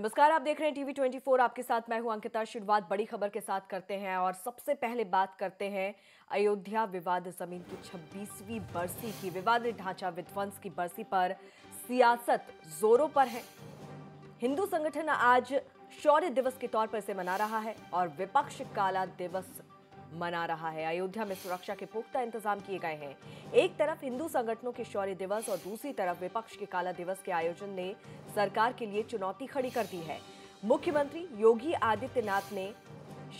नमस्कार आप देख रहे हैं टीवी 24 आपके साथ मैं हूं अंकिता शुरुआत बड़ी खबर के साथ करते हैं और सबसे पहले बात करते हैं अयोध्या विवाद जमीन की 26वीं बरसी की विवादित ढांचा विध्वंस की बरसी पर सियासत जोरों पर है हिंदू संगठन आज शौर्य दिवस के तौर पर इसे मना रहा है और विपक्ष काला दिवस मना रहा है अयोध्या में सुरक्षा के पुख्ता इंतजाम किए गए हैं एक तरफ हिंदू संगठनों के शौर्य दिवस और दूसरी तरफ विपक्ष के काला दिवस के आयोजन ने सरकार के लिए चुनौती खड़ी कर दी है मुख्यमंत्री योगी आदित्यनाथ ने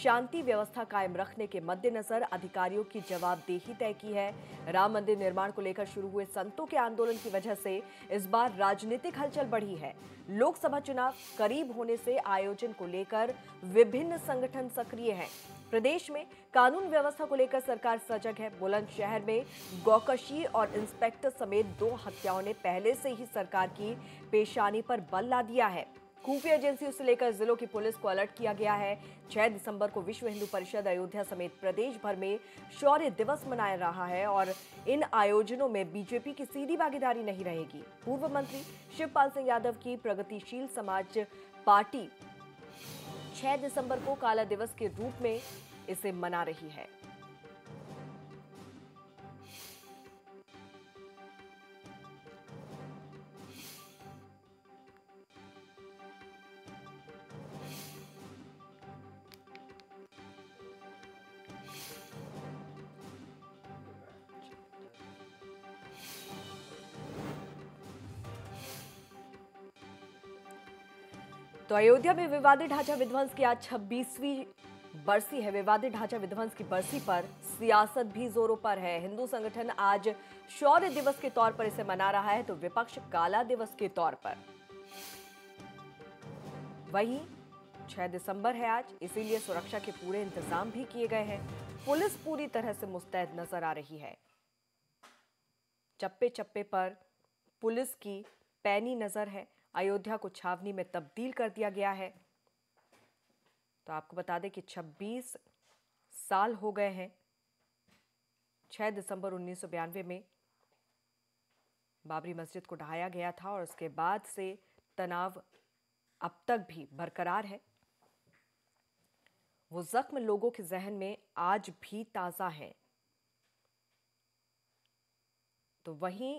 शांति व्यवस्था कायम रखने के मद्देनजर अधिकारियों की जवाबदेही तय की है राम मंदिर निर्माण को लेकर शुरू हुए संतों के आंदोलन की वजह से इस बार राजनीतिक हलचल बढ़ी है लोकसभा चुनाव करीब होने से आयोजन को लेकर विभिन्न संगठन सक्रिय हैं प्रदेश में कानून व्यवस्था को लेकर सरकार सजग है बुलंदशहर में गौकशी और इंस्पेक्टर समेत दो हत्याओं ने पहले से ही सरकार की पेशानी पर बल ला दिया है खुफिया एजेंसियों से लेकर जिलों की पुलिस को अलर्ट किया गया है 6 दिसंबर को विश्व हिंदू परिषद अयोध्या समेत प्रदेश भर में शौर्य दिवस मनाया रहा है और इन आयोजनों में बीजेपी की सीधी भागीदारी नहीं रहेगी पूर्व मंत्री शिवपाल सिंह यादव की प्रगतिशील समाज पार्टी 6 दिसंबर को काला दिवस के रूप में इसे मना रही है तो अयोध्या में विवादित ढांचा विध्वंस की आज छब्बीसवीं बरसी है विवादित ढांचा विध्वंस की बरसी पर सियासत भी जोरों पर है हिंदू संगठन आज शौर्य दिवस के तौर पर इसे मना रहा है तो विपक्ष काला दिवस के तौर पर वहीं 6 दिसंबर है आज इसीलिए सुरक्षा के पूरे इंतजाम भी किए गए हैं पुलिस पूरी तरह से मुस्तैद नजर आ रही है चप्पे चप्पे पर पुलिस की पैनी नजर है अयोध्या को छावनी में तब्दील कर दिया गया है तो आपको बता दें कि 26 साल हो गए हैं 6 दिसंबर उन्नीस में बाबरी मस्जिद को ढहाया गया था और उसके बाद से तनाव अब तक भी बरकरार है वो जख्म लोगों के जहन में आज भी ताज़ा है तो वहीं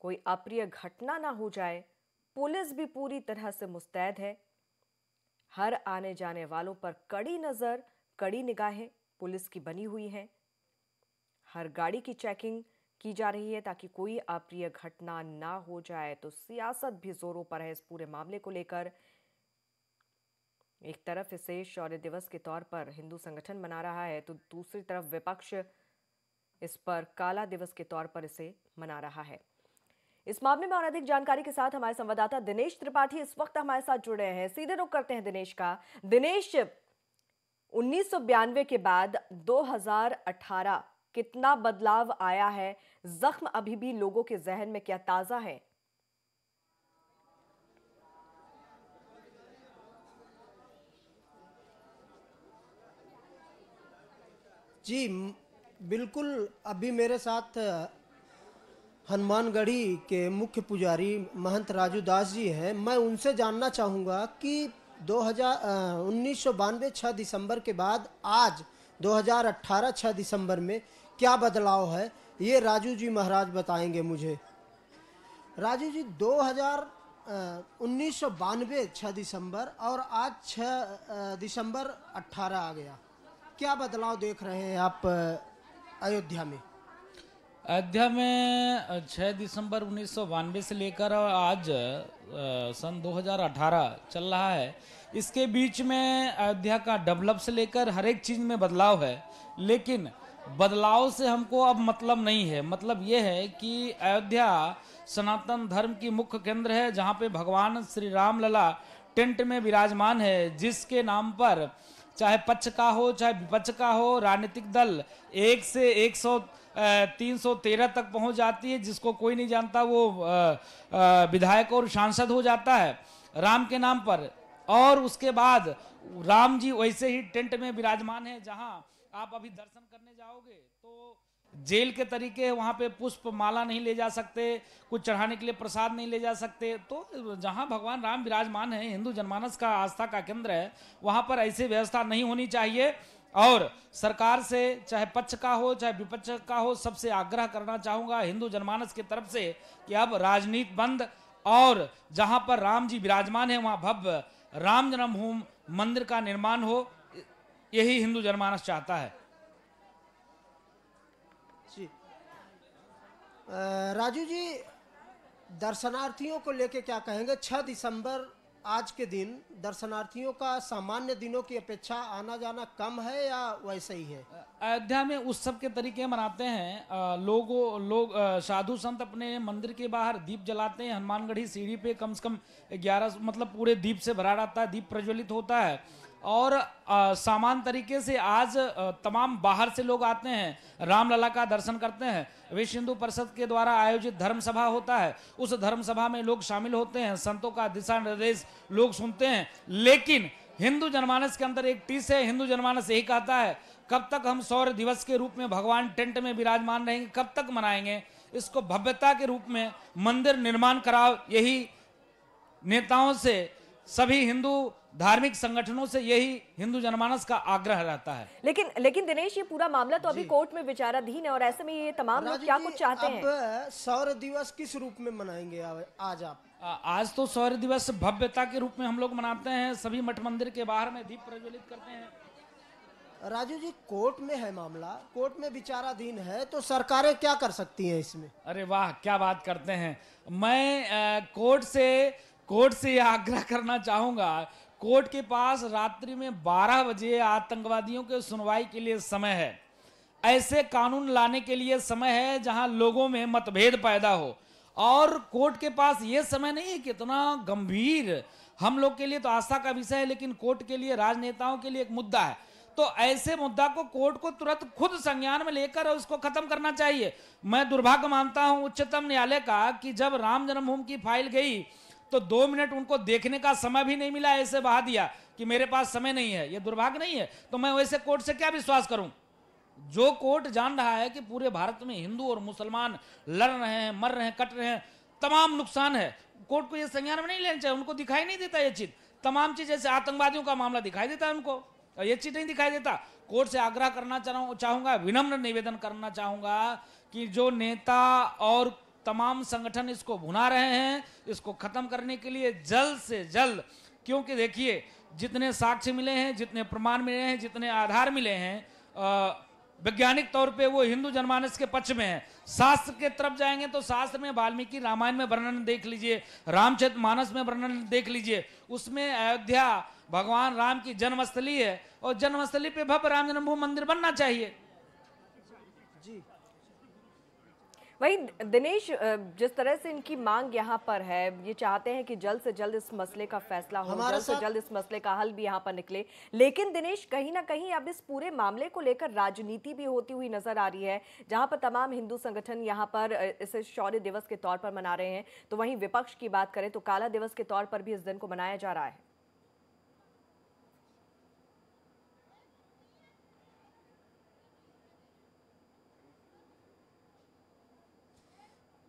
कोई अप्रिय घटना ना हो जाए पुलिस भी पूरी तरह से मुस्तैद है हर आने जाने वालों पर कड़ी नज़र कड़ी निगाहें पुलिस की बनी हुई हैं हर गाड़ी की चेकिंग की जा रही है ताकि कोई अप्रिय घटना ना हो जाए तो सियासत भी जोरों पर है इस पूरे मामले को लेकर एक तरफ इसे शौर्य दिवस के तौर पर हिंदू संगठन मना रहा है तो दूसरी तरफ विपक्ष इस पर काला दिवस के तौर पर इसे मना रहा है इस मामले में और अधिक जानकारी के साथ हमारे संवाददाता दिनेश त्रिपाठी इस वक्त हमारे साथ जुड़े हैं सीधे रुख करते हैं दिनेश का दिनेश उन्नीस के बाद 2018 कितना बदलाव आया है जख्म अभी भी लोगों के जहन में क्या ताजा है जी बिल्कुल अभी मेरे साथ हनुमानगढ़ी के मुख्य पुजारी महंत राजू दास जी हैं मैं उनसे जानना चाहूँगा कि दो हज़ार उन्नीस सौ बानवे छः दिसंबर के बाद आज 2018 6 दिसंबर में क्या बदलाव है ये राजू जी महाराज बताएंगे मुझे राजू जी दो हज़ार उन्नीस सौ बानवे छः दिसंबर और आज छः दिसंबर अट्ठारह आ गया क्या बदलाव देख रहे हैं आप अयोध्या में अयोध्या में 6 दिसंबर उन्नीस से लेकर आज सन 2018 चल रहा है इसके बीच में अयोध्या का डेवलप से लेकर हर एक चीज़ में बदलाव है लेकिन बदलाव से हमको अब मतलब नहीं है मतलब ये है कि अयोध्या सनातन धर्म की मुख्य केंद्र है जहाँ पे भगवान श्री राम लला टेंट में विराजमान है जिसके नाम पर चाहे पक्ष का हो चाहे विपक्ष का हो राजनीतिक दल एक से एक सौ तीन सौ तेरह तक पहुंच जाती है जिसको कोई नहीं जानता वो विधायक और सांसद हो जाता है राम के नाम पर और उसके बाद राम जी वैसे ही टेंट में विराजमान है जहां आप अभी दर्शन करने जाओगे तो जेल के तरीके वहाँ पे पुष्प माला नहीं ले जा सकते कुछ चढ़ाने के लिए प्रसाद नहीं ले जा सकते तो जहाँ भगवान राम विराजमान है हिंदू जनमानस का आस्था का केंद्र है वहाँ पर ऐसी व्यवस्था नहीं होनी चाहिए और सरकार से चाहे पक्ष का हो चाहे विपक्ष का हो सबसे आग्रह करना चाहूँगा हिंदू जनमानस की तरफ से कि अब राजनीति बंद और जहाँ पर राम जी विराजमान है वहाँ भव्य राम जन्मभूमि मंदिर का निर्माण हो यही हिंदू जनमानस चाहता है राजू जी दर्शनार्थियों को लेके क्या कहेंगे 6 दिसंबर आज के दिन दर्शनार्थियों का सामान्य दिनों की अपेक्षा आना जाना कम है या वैसे ही है अयोध्या में उत्सव के तरीके मनाते हैं लोगों लोग साधु संत अपने मंदिर के बाहर दीप जलाते हैं हनुमानगढ़ी सीढ़ी पे कम से कम ग्यारह मतलब पूरे दीप से भरा रहता है दीप प्रज्वलित होता है और सामान तरीके से आज तमाम बाहर से लोग आते हैं रामलला का दर्शन करते हैं विश्व हिंदू परिषद के द्वारा आयोजित धर्म सभा होता है उस धर्म सभा में लोग शामिल होते हैं संतों का दिशा निर्देश लोग सुनते हैं लेकिन हिंदू जनमानस के अंदर एक टीस है हिंदू जनमानस यही कहता है कब तक हम सौर दिवस के रूप में भगवान टेंट में विराजमान रहेंगे कब तक मनाएंगे इसको भव्यता के रूप में मंदिर निर्माण कराओ यही नेताओं से सभी हिंदू धार्मिक संगठनों से यही हिंदू जनमानस का आग्रह रहता है लेकिन लेकिन दिनेश ये पूरा मामला तो अभी कोर्ट में विचाराधीन है और ऐसे में ये तमाम लोग क्या कुछ चाहते हैं सौर दिवस किस रूप में मनाएंगे आज आप आज तो सौर दिवस भव्यता के रूप में हम लोग मनाते हैं सभी मठ मंदिर के बाहर में दीप प्रज्वलित करते हैं राजू जी कोर्ट में है मामला कोर्ट में विचाराधीन है तो सरकारें क्या कर सकती हैं इसमें अरे वाह क्या बात करते हैं मैं कोर्ट से कोर्ट से यह आग्रह करना चाहूंगा कोर्ट के पास रात्रि में 12 बजे आतंकवादियों के सुनवाई के लिए समय है ऐसे कानून लाने के लिए समय है जहां लोगों में मतभेद पैदा हो और कोर्ट के पास ये समय नहीं है कितना गंभीर हम लोग के लिए तो आस्था का विषय है लेकिन कोर्ट के लिए राजनेताओं के लिए एक मुद्दा है तो ऐसे मुद्दा को कोर्ट को तुरंत खुद संज्ञान में लेकर उसको खत्म करना चाहिए मैं दुर्भाग्य मानता हूं उच्चतम न्यायालय का कि जब राम जन्मभूमि की फाइल गई तो दो मिनट उनको देखने का समय भी नहीं मिला ऐसे बहा दिया कि मेरे पास समय नहीं है यह दुर्भाग्य नहीं है तो मैं वैसे कोर्ट से क्या विश्वास करूं जो कोर्ट जान रहा है कि पूरे भारत में हिंदू और मुसलमान लड़ रहे हैं मर रहे हैं कट रहे हैं तमाम नुकसान है कोर्ट को यह संज्ञान में नहीं लेना चाहिए उनको दिखाई नहीं देता यह चीज तमाम चीज जैसे आतंकवादियों का मामला दिखाई देता है उनको ये चीज नहीं दिखाई देता कोर्ट से आग्रह करना चाहूंगा विनम्र निवेदन करना चाहूंगा कि जो नेता और तमाम संगठन इसको भुना रहे हैं इसको खत्म करने के लिए जल्द से जल्द क्योंकि देखिए जितने साक्ष्य मिले हैं जितने प्रमाण मिले हैं जितने आधार मिले हैं वैज्ञानिक तौर पे वो हिंदू जनमानस के पक्ष में है शास्त्र के तरफ जाएंगे तो शास्त्र में वाल्मीकि रामायण में वर्णन देख लीजिए रामचरित मानस में वर्णन देख लीजिए उसमें अयोध्या भगवान राम की जन्मस्थली है और जन्मस्थली पे भव्य राम जन्मभूमि मंदिर बनना चाहिए वही दिनेश जिस तरह से इनकी मांग यहाँ पर है ये चाहते हैं कि जल्द से जल्द इस मसले का फैसला हो जल्द से जल्द इस मसले का हल भी यहाँ पर निकले लेकिन दिनेश कहीं ना कहीं अब इस पूरे मामले को लेकर राजनीति भी होती हुई नजर आ रही है जहाँ पर तमाम हिंदू संगठन यहाँ पर इसे शौर्य दिवस के तौर पर मना रहे हैं तो वहीं विपक्ष की बात करें तो काला दिवस के तौर पर भी इस दिन को मनाया जा रहा है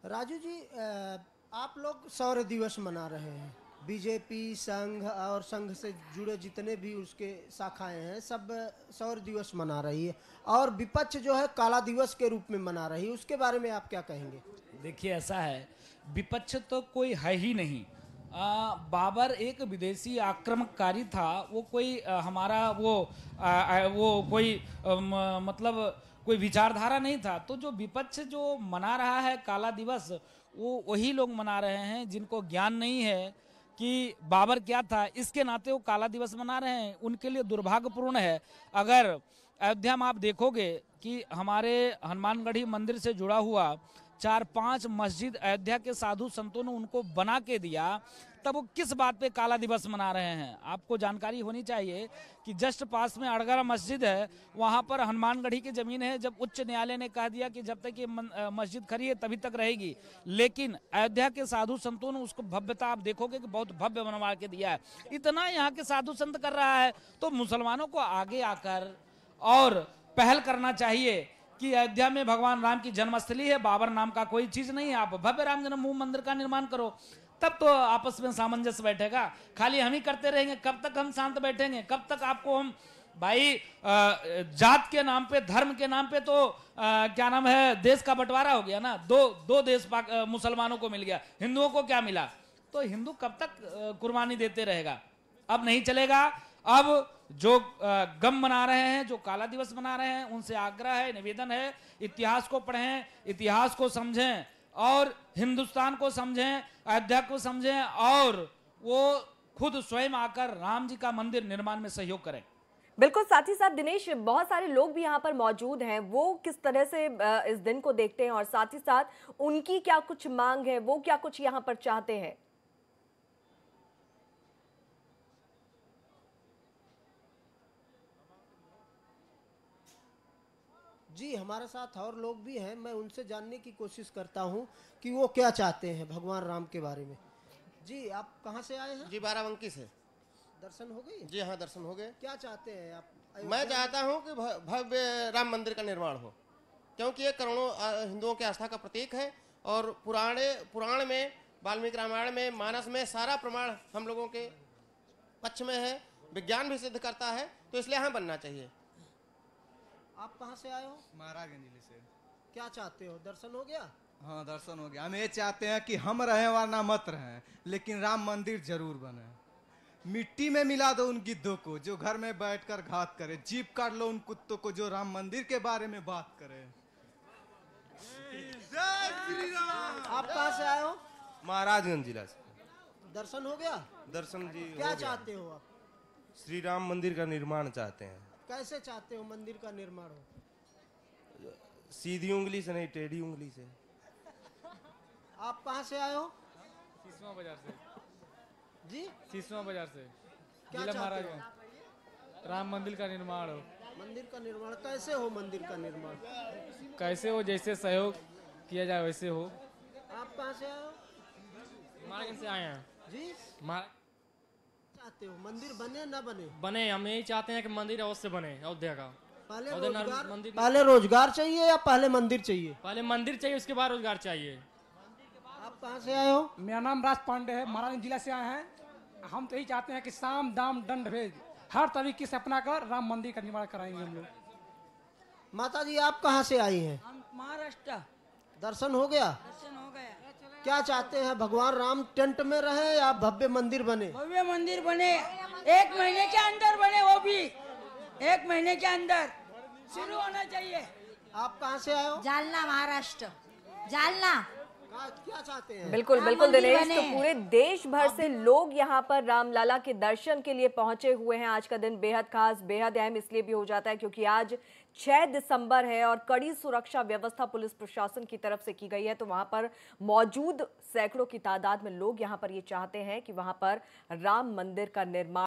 राजू जी आप लोग सौर दिवस मना रहे हैं बीजेपी संघ और संघ से जुड़े जितने भी उसके शाखाएं हैं सब सौर दिवस मना रही है और विपक्ष जो है काला दिवस के रूप में मना रही है उसके बारे में आप क्या कहेंगे देखिए ऐसा है विपक्ष तो कोई है ही नहीं आ, बाबर एक विदेशी आक्रमणकारी था वो कोई आ, हमारा वो आ, आ, वो कोई आ, म, मतलब कोई विचारधारा नहीं था तो जो विपक्ष जो मना रहा है काला दिवस वो वही लोग मना रहे हैं जिनको ज्ञान नहीं है कि बाबर क्या था इसके नाते वो काला दिवस मना रहे हैं उनके लिए दुर्भाग्यपूर्ण है अगर अयोध्या में आप देखोगे कि हमारे हनुमानगढ़ी मंदिर से जुड़ा हुआ चार पांच मस्जिद अयोध्या के साधु संतों ने उनको बना के दिया तब वो किस बात पे काला दिवस मना रहे हैं आपको जानकारी होनी चाहिए कि जस्ट पास में अड़गरा मस्जिद है वहाँ पर हनुमानगढ़ी की ज़मीन है जब उच्च न्यायालय ने कह दिया कि जब तक ये मस्जिद खड़ी है तभी तक रहेगी लेकिन अयोध्या के साधु संतों ने उसको भव्यता आप देखोगे कि बहुत भव्य बनवा के दिया है इतना यहाँ के साधु संत कर रहा है तो मुसलमानों को आगे आकर और पहल करना चाहिए कि अयोध्या में भगवान राम की जन्मस्थली है बाबर नाम का कोई चीज नहीं है आप भव्य राम जन्मभूमि मंदिर का निर्माण करो तब तो आपस में सामंजस्य बैठेगा खाली हम ही करते रहेंगे कब तक हम शांत बैठेंगे कब तक आपको हम भाई जात के नाम पे धर्म के नाम पे तो क्या नाम है देश का बंटवारा हो गया ना दो दो देश मुसलमानों को मिल गया हिंदुओं को क्या मिला तो हिंदू कब तक कुर्बानी देते रहेगा अब नहीं चलेगा अब जो गम मना रहे हैं जो काला दिवस मना रहे हैं उनसे आग्रह है निवेदन है इतिहास को पढ़ें इतिहास को समझें और हिंदुस्तान को समझें अयोध्या को समझें और वो खुद स्वयं आकर राम जी का मंदिर निर्माण में सहयोग करें बिल्कुल साथ ही साथ दिनेश बहुत सारे लोग भी यहाँ पर मौजूद हैं वो किस तरह से इस दिन को देखते हैं और साथ ही साथ उनकी क्या कुछ मांग है वो क्या कुछ यहाँ पर चाहते हैं जी हमारे साथ और लोग भी हैं मैं उनसे जानने की कोशिश करता हूँ कि वो क्या चाहते हैं भगवान राम के बारे में जी आप कहाँ से आए हैं जी बाराबंकी से दर्शन हो गए जी हाँ दर्शन हो गए क्या चाहते हैं आप मैं चाहता हूँ कि भव्य राम मंदिर का निर्माण हो क्योंकि ये करोड़ों हिंदुओं की आस्था का प्रतीक है और पुराने पुराण में वाल्मीकि रामायण में मानस में सारा प्रमाण हम लोगों के पक्ष में है विज्ञान भी सिद्ध करता है तो इसलिए हाँ बनना चाहिए आप कहाँ से आए हो महाराज जिले से क्या चाहते हो दर्शन हो गया हाँ दर्शन हो गया हम ये चाहते हैं कि हम रहे वरना मत रहे लेकिन राम मंदिर जरूर बने मिट्टी में मिला दो उन गिद्धों को जो घर में बैठकर घात करे जीप काट लो उन कुत्तों को जो राम मंदिर के बारे में बात करे आप कहाँ से आए हो महाराजगंज जिला से दर्शन हो गया दर्शन जी क्या चाहते हो आप श्री राम मंदिर का निर्माण चाहते हैं कैसे चाहते हो मंदिर का निर्माण हो सीधी उंगली से नहीं टेढ़ी उंगली से आप कहाँ से आए हो सीसवा बाजार से जी सीसवा बाजार से क्या महाराज राम मंदिर का निर्माण हो मंदिर का निर्माण कैसे हो मंदिर का निर्माण कैसे हो जैसे सहयोग किया जाए वैसे हो आप कहाँ से आए हो मारगंज से आए हैं जी मार्ग चाहते हो मंदिर बने ना बने बने हम यही चाहते हैं कि मंदिर अवश्य बने अयोध्या का पहले रोजगार मंदिर पहले रोजगार चाहिए या पहले मंदिर चाहिए पहले मंदिर चाहिए उसके बाद रोजगार चाहिए आप कहाँ से आए हो मेरा नाम राज पांडे है महाराज जिला से आए हैं हम तो यही चाहते हैं कि शाम दाम दंड भेद हर तरीके से अपना कर राम मंदिर का निर्माण कराएंगे हम लोग माता जी आप कहाँ से आई हैं हम महाराष्ट्र दर्शन हो गया दर्शन हो गया क्या चाहते हैं भगवान राम टेंट में रहे या भव्य मंदिर बने भव्य मंदिर बने एक महीने के अंदर बने वो भी एक महीने के अंदर शुरू होना चाहिए आप कहाँ से आए हो जालना महाराष्ट्र जालना क्या चाहते हैं बिल्कुल बिल्कुल दिनेश तो पूरे देश भर से लोग यहाँ पर रामलाला के दर्शन के लिए पहुंचे हुए हैं आज का दिन बेहद खास बेहद अहम इसलिए भी हो जाता है क्योंकि आज 6 दिसंबर है और कड़ी सुरक्षा व्यवस्था पुलिस प्रशासन की तरफ से की गई है तो वहां पर मौजूद सैकड़ों की तादाद में लोग यहाँ पर ये चाहते हैं कि वहां पर राम मंदिर का निर्माण